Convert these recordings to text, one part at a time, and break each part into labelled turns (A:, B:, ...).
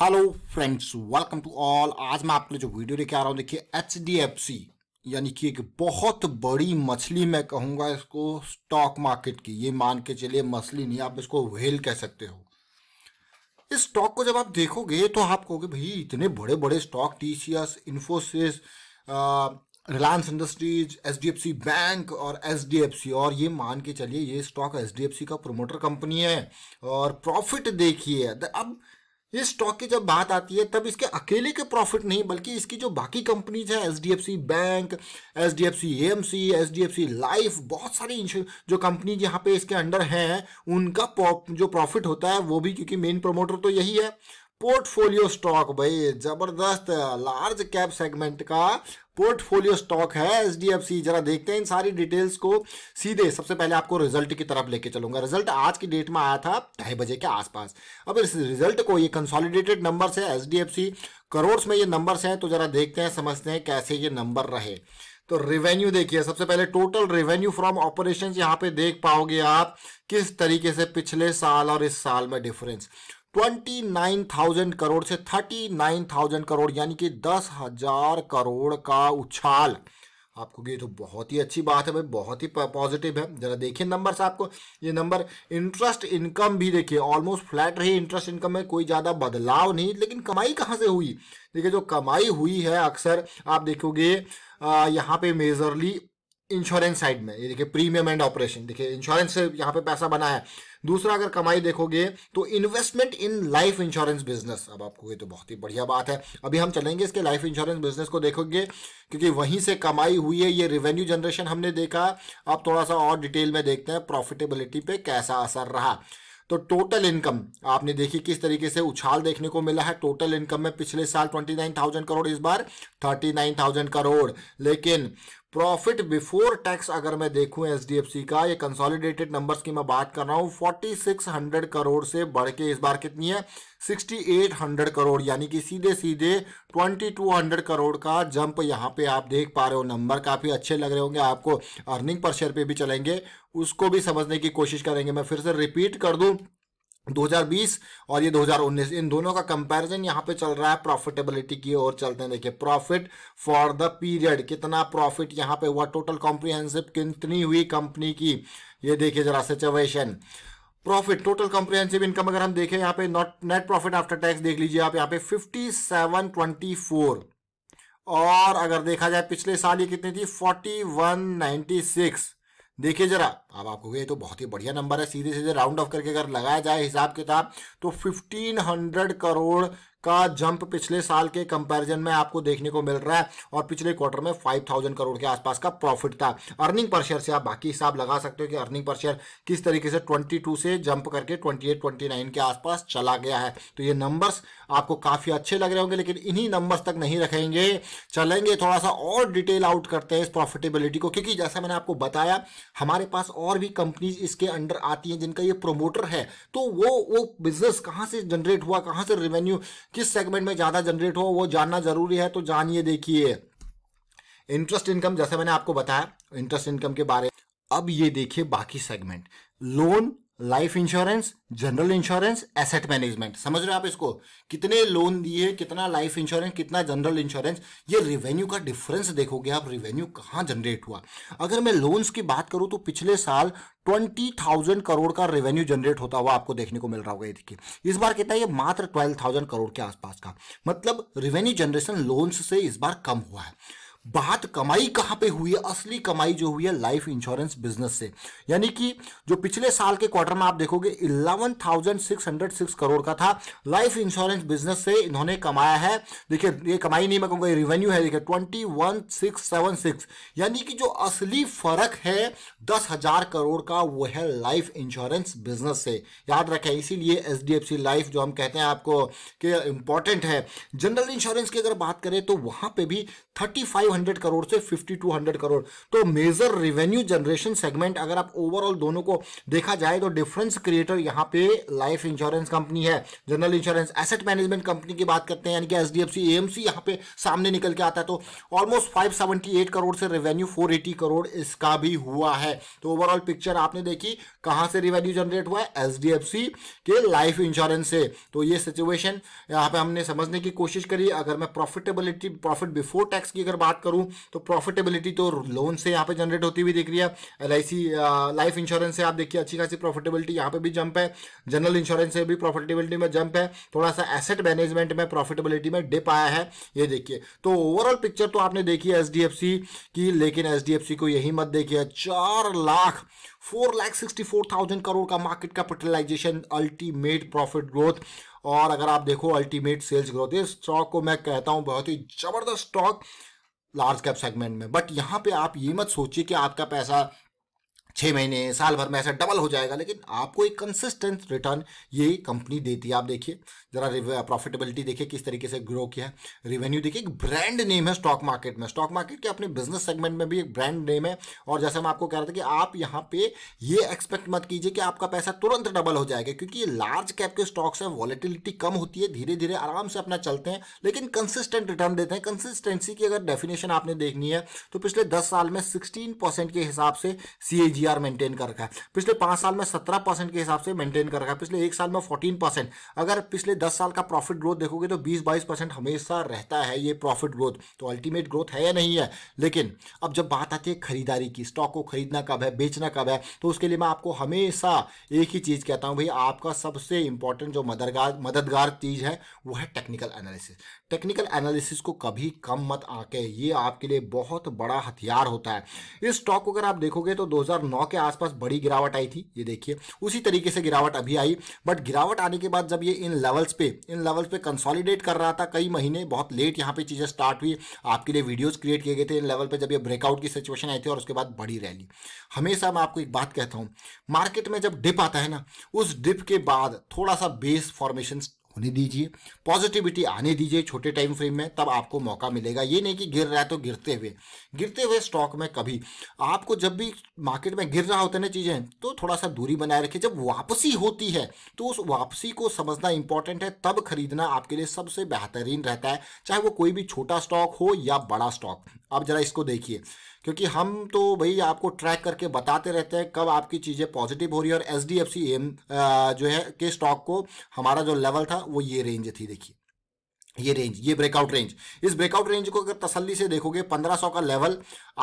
A: hello friends welcome to all आज मैं आपके लिए जो वीडियो लेके आ रहा हूँ देखिए एच डी एफ सी यानी कि एक बहुत बड़ी मछली मैं कहूँगा इसको स्टॉक मार्केट की ये मान के चलिए मछली नहीं आप इसको व्हेल कह सकते हो इस स्टॉक को जब आप देखोगे तो आप कहोगे भाई इतने बड़े बड़े stock T C S Infosys Reliance Industries H D F C bank और एच डी एफ सी और ये मान के चलिए ये stock H D F C का प्रोमोटर कंपनी है और प्रॉफिट देखिए अब इस स्टॉक की जब बात आती है तब इसके अकेले के प्रॉफिट नहीं बल्कि इसकी जो बाकी कंपनीज हैं H D F C bank H D F C A M C H D F C life बहुत सारी जो कंपनी यहाँ पे इसके अंडर हैं उनका जो प्रॉफिट होता है वो भी क्योंकि मेन प्रोमोटर तो यही है पोर्टफोलियो स्टॉक भाई जबरदस्त लार्ज कैप सेगमेंट का पोर्टफोलियो स्टॉक है एचडीएफसी जरा देखते हैं इन सारी डिटेल्स को सीधे सबसे पहले आपको रिजल्ट की तरफ लेके चलूंगा रिजल्ट आज की डेट में आया था ढाई बजे के आसपास अब इस रिजल्ट को ये कंसोलिडेटेड नंबर से एचडीएफसी करोड़ में ये नंबर्स हैं तो जरा देखते हैं समझते हैं कैसे ये नंबर रहे तो रेवेन्यू देखिए सबसे पहले टोटल रेवेन्यू फ्रॉम ऑपरेशन यहाँ पे देख पाओगे आप किस तरीके से पिछले साल और इस साल में difference twenty nine thousand crore से थर्टी नाइन थाउजेंड करोड़ यानी कि दस हजार करोड़ का उछाल आपको ये तो बहुत ही अच्छी बात है भाई बहुत ही पॉजिटिव है जरा देखिए नंबर्स आपको ये नंबर इंटरेस्ट इनकम भी देखिए ऑलमोस्ट फ्लैट रही इंटरेस्ट इनकम में कोई ज़्यादा बदलाव नहीं लेकिन कमाई कहाँ से हुई देखिए जो कमाई हुई है अक्सर आप देखोगे यहाँ पे मेजरली इंश्योरेंस साइड में ये देखिए प्रीमियम एंड ऑपरेशन देखिए इंश्योरेंस से यहाँ पे पैसा बना है दूसरा अगर कमाई देखोगे तो investment in life insurance business अब आपको ये तो बहुत ही बढ़िया बात है अभी हम चलेंगे इसके लाइफ इंश्योरेंस बिजनेस को देखोगे क्योंकि वहीं से कमाई हुई है ये रेवेन्यू जनरेशन हमने देखा अब थोड़ा सा और डिटेल में देखते हैं प्रॉफिटेबिलिटी पे कैसा असर रहा तो टोटल इनकम आपने देखी किस तरीके से उछाल देखने को मिला है टोटल इनकम में पिछले साल 29,000 करोड़ इस बार 39,000 करोड़ लेकिन प्रॉफिट बिफोर टैक्स अगर मैं देखूं एचडीएफसी का ये कंसोलिडेटेड नंबर्स की मैं बात कर रहा हूं 4600 करोड़ से बढ़ के इस बार कितनी है 6800 करोड़ यानी कि सीधे सीधे 2200 करोड़ का जंप यहाँ पे आप देख पा रहे हो नंबर काफ़ी अच्छे लग रहे होंगे आपको अर्निंग पर शेयर पे भी चलेंगे उसको भी समझने की कोशिश करेंगे मैं फिर से रिपीट कर दूँ 2020 और ये 2019 इन दोनों का कंपैरिजन यहाँ पे चल रहा है प्रॉफिटेबिलिटी की ओर चलते हैं देखिए प्रॉफिट फॉर द पीरियड कितना प्रॉफिट यहाँ पे हुआ टोटल कॉम्प्रिहेंसिव कितनी हुई कंपनी की ये देखिए जरा situation profit total comprehensive income अगर हम देखें यहाँ पे not net profit after tax देख लीजिए आप यहाँ पे फिफ्टी सेवन ट्वेंटी फोर और अगर देखा जाए पिछले साल ये कितनी थी फोर्टी वन सिक्स देखिए जरा अब आपको ये तो बहुत ही बढ़िया नंबर है सीधे सीधे राउंड ऑफ करके अगर लगाया जाए हिसाब किताब तो 1500 करोड़ का जंप पिछले साल के कंपैरिजन में आपको देखने को मिल रहा है और पिछले क्वार्टर में फाइव थाउजेंड करोड़ के आसपास का प्रॉफिट था अर्निंग पर शेयर से आप बाकी हिसाब लगा सकते हो कि अर्निंग पर शेयर किस तरीके से ट्वेंटी टू से जंप करके ट्वेंटी एट ट्वेंटी नाइन के आसपास चला गया है तो ये नंबर्स आपको काफ़ी अच्छे लग रहे होंगे लेकिन इन्हीं नंबर्स तक नहीं रखेंगे चलेंगे थोड़ा सा और डिटेल आउट करते हैं इस प्रॉफिटेबिलिटी को क्योंकि जैसा मैंने आपको बताया हमारे पास और भी कंपनीज इसके अंडर आती हैं जिनका ये प्रोमोटर है तो वो वो बिजनेस कहाँ से जनरेट हुआ कहाँ से रेवेन्यू किस सेगमेंट में ज़्यादा जनरेट हो वो जानना ज़रूरी है तो जानिए देखिए इंटरेस्ट इनकम जैसे मैंने आपको बताया इंटरेस्ट इनकम के बारे अब ये देखिए बाकी segment loan life insurance general insurance asset management समझ रहे हो आप इसको कितने लोन दिए कितना लाइफ इंश्योरेंस कितना जनरल इंश्योरेंस ये रिवेन्यू का डिफरेंस देखोगे आप रिवेन्यू कहाँ जनरेट हुआ अगर मैं लोन्स की बात करूँ तो पिछले साल ट्वेंटी थाउजेंड करोड़ का रेवेन्यू जनरेट होता हुआ आपको देखने को मिल रहा होगा ये देखिए इस बार कितना ये मात्र ट्वेल्व थाउजेंड करोड़ के आसपास का मतलब रिवेन्यू जनरेशन लोन्स से इस बार कम हुआ है बात कमाई कहाँ पे हुई है असली कमाई जो हुई है लाइफ इंश्योरेंस बिजनेस से यानी कि जो पिछले साल के क्वार्टर में आप देखोगे 11,606 करोड़ का था लाइफ इंश्योरेंस बिजनेस से इन्होंने कमाया है देखिए ये कमाई नहीं मैं कहूँगा ये रिवेन्यू है देखिए 21,676 यानी कि जो असली फर्क है दस हजार करोड़ का वो है लाइफ इंश्योरेंस बिजनेस से याद रखें इसीलिए एच लाइफ जो हम कहते हैं आपको कि इंपॉर्टेंट है जनरल इंश्योरेंस की अगर बात करें तो वहाँ पर भी थर्टी फाइव हंड्रेड करोड़ से फिफ्टी टू हंड्रेड करोड़ तो मेजर रेवेन्यू जनरेशन सेगमेंट अगर आप ओवरऑल दोनों को देखा जाए तो डिफरेंस क्रिएटर यहाँ पे लाइफ इंश्योरेंस कंपनी है general insurance asset management company की बात करते हैं यानी कि एस डी एफ सी पे सामने निकल के आता है तो ऑलमोस्ट फाइव करोड़ से रेवेन्यू फोर करोड़ इसका भी हुआ है तो ओवरऑल पिक्चर आपने देखी कहाँ से रेवेन्यू जनरेट हुआ है एच के लाइफ इंश्योरेंस से तो ये सिचुएशन यहाँ पे हमने समझने की कोशिश करी अगर मैं प्रॉफिटेबिलिटी प्रॉफिट बिफोर टैक्स की अगर बात करूं तो प्रॉफिटेबिलिटी तो लोन से यहाँ पे जनरेट होती हुई दिख रही है एल लाइफ इंश्योरेंस से आप देखिए अच्छी खासी प्रॉफिटेबिलिटी यहाँ पे भी जंप है जनरल इंश्योरेंस से भी प्रॉफिटेबिलिटी में जंप है थोड़ा सा एसेट मैनेजमेंट में प्रॉफिटेबिलिटी में डिप आया है ये देखिए तो ओवरऑल पिक्चर तो आपने देखी एच की लेकिन एच को यही मत देखिए चार lakh four lakh sixty four thousand crore का market capitalisation ultimate profit growth और अगर आप देखो अल्टीमेट सेल्स ग्रोथ इस स्टॉक को मैं कहता हूं बहुत ही ज़बरदस्त स्टॉक लार्ज कैप सेगमेंट में बट यहाँ पे आप ये मत सोचिए कि आपका पैसा छः महीने साल भर में ऐसा डबल हो जाएगा लेकिन आपको एक कंसिस्टेंट रिटर्न ये कंपनी देती है आप देखिए ज़रा प्रॉफिटेबिलिटी देखिए किस तरीके से ग्रो किया है रिवेन्यू देखिए एक ब्रांड नेम है स्टॉक मार्केट में स्टॉक मार्केट के अपने बिजनेस सेगमेंट में भी एक ब्रांड नेम है और जैसे हम आपको कह रहे थे कि आप यहाँ पे ये एक्सपेक्ट मत कीजिए कि आपका पैसा तुरंत डबल हो जाएगा क्योंकि ये लार्ज कैप के स्टॉक्स हैं वॉलिटिलिटी कम होती है धीरे धीरे आराम से अपना चलते हैं लेकिन कंसिस्टेंट रिटर्न देते हैं कंसिस्टेंसी की अगर डेफिनेशन आपने देखनी है तो पिछले दस साल में सिक्सटीन के हिसाब से सी जीआर मेंटेन कर रखा है पिछले पांच साल में सत्रह परसेंट के हिसाब से मेंटेन कर रखा है पिछले एक साल में फोर्टीन परसेंट अगर पिछले दस साल का प्रॉफिट ग्रोथ देखोगे तो बीस बाईस परसेंट हमेशा रहता है ये प्रॉफिट ग्रोथ तो अल्टीमेट ग्रोथ है या नहीं है लेकिन अब जब बात आती है खरीदारी की स्टॉक को खरीदना कब है बेचना कब है तो उसके लिए मैं आपको हमेशा एक ही चीज़ कहता हूँ भाई आपका सबसे इंपॉर्टेंट जो मददगार मददगार चीज़ है वो है टेक्निकल एनालिसिस टेक्निकल एनालिसिस को कभी कम मत आके ये आपके लिए बहुत बड़ा हथियार होता है इस स्टॉक को अगर आप देखोगे तो नौ के आसपास बड़ी गिरावट आई थी ये देखिए उसी तरीके से गिरावट अभी आई बट गिरावट आने के बाद जब ये इन लेवल्स पे इन लेवल्स पे कंसोलिडेट कर रहा था कई महीने बहुत लेट यहाँ पे चीज़ें स्टार्ट हुई आपके लिए वीडियोज क्रिएट किए गए थे इन लेवल पर जब ये ब्रेकआउट की सिचुएशन आई थी और उसके बाद बड़ी रैली हमेशा मैं आपको एक बात कहता हूँ मार्केट में जब डिप आता है ना उस डिप के बाद थोड़ा सा बेस फॉर्मेशन होने दीजिए पॉजिटिविटी आने दीजिए छोटे टाइम फ्रेम में तब आपको मौका मिलेगा ये नहीं कि गिर रहा है तो गिरते हुए गिरते हुए स्टॉक में कभी आपको जब भी मार्केट में गिर रहा होता है ना चीज़ें तो थोड़ा सा दूरी बनाए रखिए जब वापसी होती है तो उस वापसी को समझना इंपॉर्टेंट है तब खरीदना आपके लिए सबसे बेहतरीन रहता है चाहे वो कोई भी छोटा स्टॉक हो या बड़ा स्टॉक आप जरा इसको देखिए क्योंकि हम तो भाई आपको ट्रैक करके बताते रहते हैं कब आपकी चीज़ें पॉजिटिव हो रही है और H D F C M जो है के स्टॉक को हमारा जो लेवल था वो ये रेंज थी देखिए ये रेंज ये ब्रेकआउट रेंज इस ब्रेकआउट रेंज को अगर तसल्ली से देखोगे 1500 का लेवल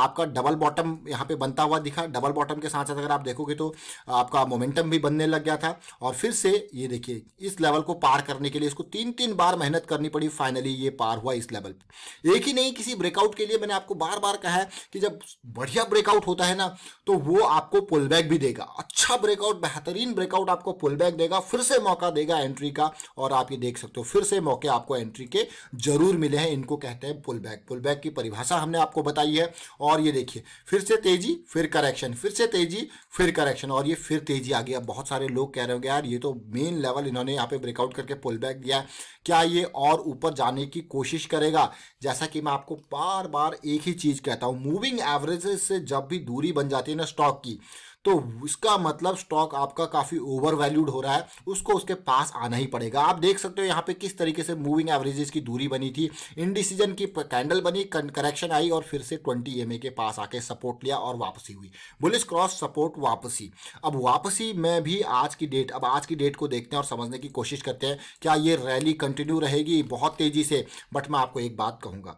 A: आपका डबल बॉटम यहाँ पे बनता हुआ दिखा डबल बॉटम के साथ साथ अगर आप देखोगे तो आपका मोमेंटम भी बनने लग गया था और फिर से ये देखिए इस लेवल को पार करने के लिए इसको तीन तीन बार मेहनत करनी पड़ी फाइनली ये पार हुआ इस लेवल पर एक ही नहीं किसी ब्रेकआउट के लिए मैंने आपको बार बार कहा है कि जब बढ़िया ब्रेकआउट होता है ना तो वो आपको पुल भी देगा अच्छा ब्रेकआउट बेहतरीन ब्रेकआउट आपको पुल देगा फिर से मौका देगा एंट्री का और आप ये देख सकते हो फिर से मौके आपको एंट्री एंट्री के जरूर मिले हैं इनको कहते हैं पुल बैक पुल बैक की परिभाषा हमने आपको बताई है और ये देखिए फिर से तेजी फिर करेक्शन फिर से तेजी फिर करेक्शन और ये फिर तेजी आ गया बहुत सारे लोग कह रहे होंगे यार ये तो मेन लेवल इन्होंने यहाँ पे ब्रेकआउट करके पुल बैक दिया क्या ये और ऊपर जाने की कोशिश करेगा जैसा कि मैं आपको बार बार एक ही चीज़ कहता हूँ मूविंग एवरेज से जब भी दूरी बन जाती है ना स्टॉक की तो उसका मतलब स्टॉक आपका काफ़ी ओवर वैल्यूड हो रहा है उसको उसके पास आना ही पड़ेगा आप देख सकते हो यहाँ पे किस तरीके से मूविंग एवरेजेस की दूरी बनी थी इनडिसीजन की कैंडल बनी करेक्शन आई और फिर से ट्वेंटी एम के पास आके सपोर्ट लिया और वापसी हुई बुलिस क्रॉस सपोर्ट वापसी अब वापसी में भी आज की डेट अब आज की डेट को देखते हैं और समझने की कोशिश करते हैं क्या ये रैली कंटिन्यू रहेगी बहुत तेज़ी से बट मैं आपको एक बात कहूँगा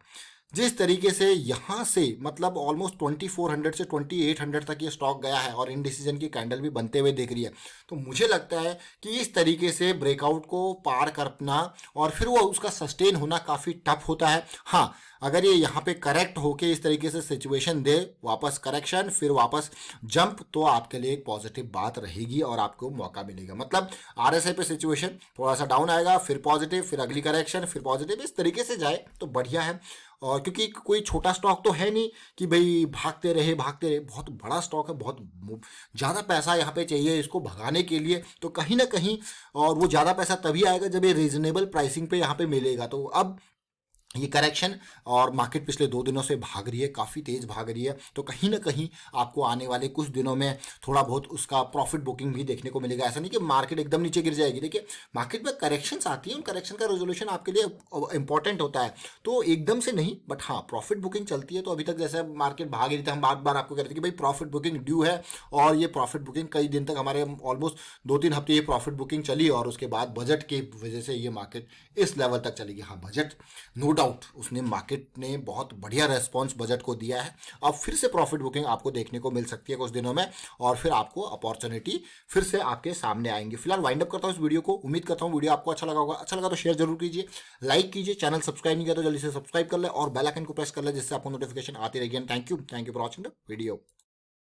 A: जिस तरीके से यहाँ से मतलब ऑलमोस्ट 2400 से 2800 तक ये स्टॉक गया है और इन डिसीजन की कैंडल भी बनते हुए देख रही है तो मुझे लगता है कि इस तरीके से ब्रेकआउट को पार करना और फिर वो उसका सस्टेन होना काफ़ी टफ होता है हाँ अगर ये यहाँ पे करेक्ट होके इस तरीके से सिचुएशन दे वापस करेक्शन फिर वापस जंप तो आपके लिए एक पॉजिटिव बात रहेगी और आपको मौका मिलेगा मतलब आर एस पे सिचुएशन थोड़ा सा डाउन आएगा फिर पॉजिटिव फिर अगली करेक्शन फिर पॉजिटिव इस तरीके से जाए तो बढ़िया है और क्योंकि कोई छोटा स्टॉक तो है नहीं कि भाई भागते रहे भागते रहे बहुत बड़ा स्टॉक है बहुत ज़्यादा पैसा यहाँ पे चाहिए इसको भगाने के लिए तो कहीं ना कहीं और वो ज़्यादा पैसा तभी आएगा जब ये रीजनेबल प्राइसिंग पे यहाँ पे मिलेगा तो अब ये करेक्शन और मार्केट पिछले दो दिनों से भाग रही है काफ़ी तेज़ भाग रही है तो कहीं ना कहीं आपको आने वाले कुछ दिनों में थोड़ा बहुत उसका प्रॉफिट बुकिंग भी देखने को मिलेगा ऐसा नहीं कि मार्केट एकदम नीचे गिर जाएगी देखिए मार्केट में करेक्शंस आती हैं उन करेक्शन का रेजोल्यूशन आपके लिए इंपॉर्टेंट होता है तो एकदम से नहीं बट हाँ प्रॉफिट बुकिंग चलती है तो अभी तक जैसे मार्केट भाग रही थी हम बार बार आपको कह रहे थे कि भाई प्रॉफिट बुकिंग ड्यू है और ये प्रॉफिट बुकिंग कई दिन तक हमारे ऑलमोस्ट दो तीन हफ्ते ये प्रॉफिट बुकिंग चली और उसके बाद बजट की वजह से ये मार्केट इस लेवल तक चलेगी हाँ बजट नो डाउट उसने मार्केट ने बहुत बढ़िया रेस्पॉन्स बजट को दिया है अब फिर से प्रॉफिट बुकिंग आपको देखने को मिल सकती है कुछ दिनों में और फिर आपको अपॉर्चुनिटी फिर से आपके सामने आएंगे फिलहाल वाइंड अप करता हूँ इस वीडियो को उम्मीद करता हूँ वीडियो आपको अच्छा लगा होगा अच्छा लगा तो शेयर जरूर कीजिए लाइक कीजिए चैनल सब्सक्राइब नहीं किया तो जल्दी से सब्सक्राइब कर ले और बेलाइकन को प्रेस कर ले जिससे आपको नोटिफिकेशन आती रहेगी thank you thank you for watching the video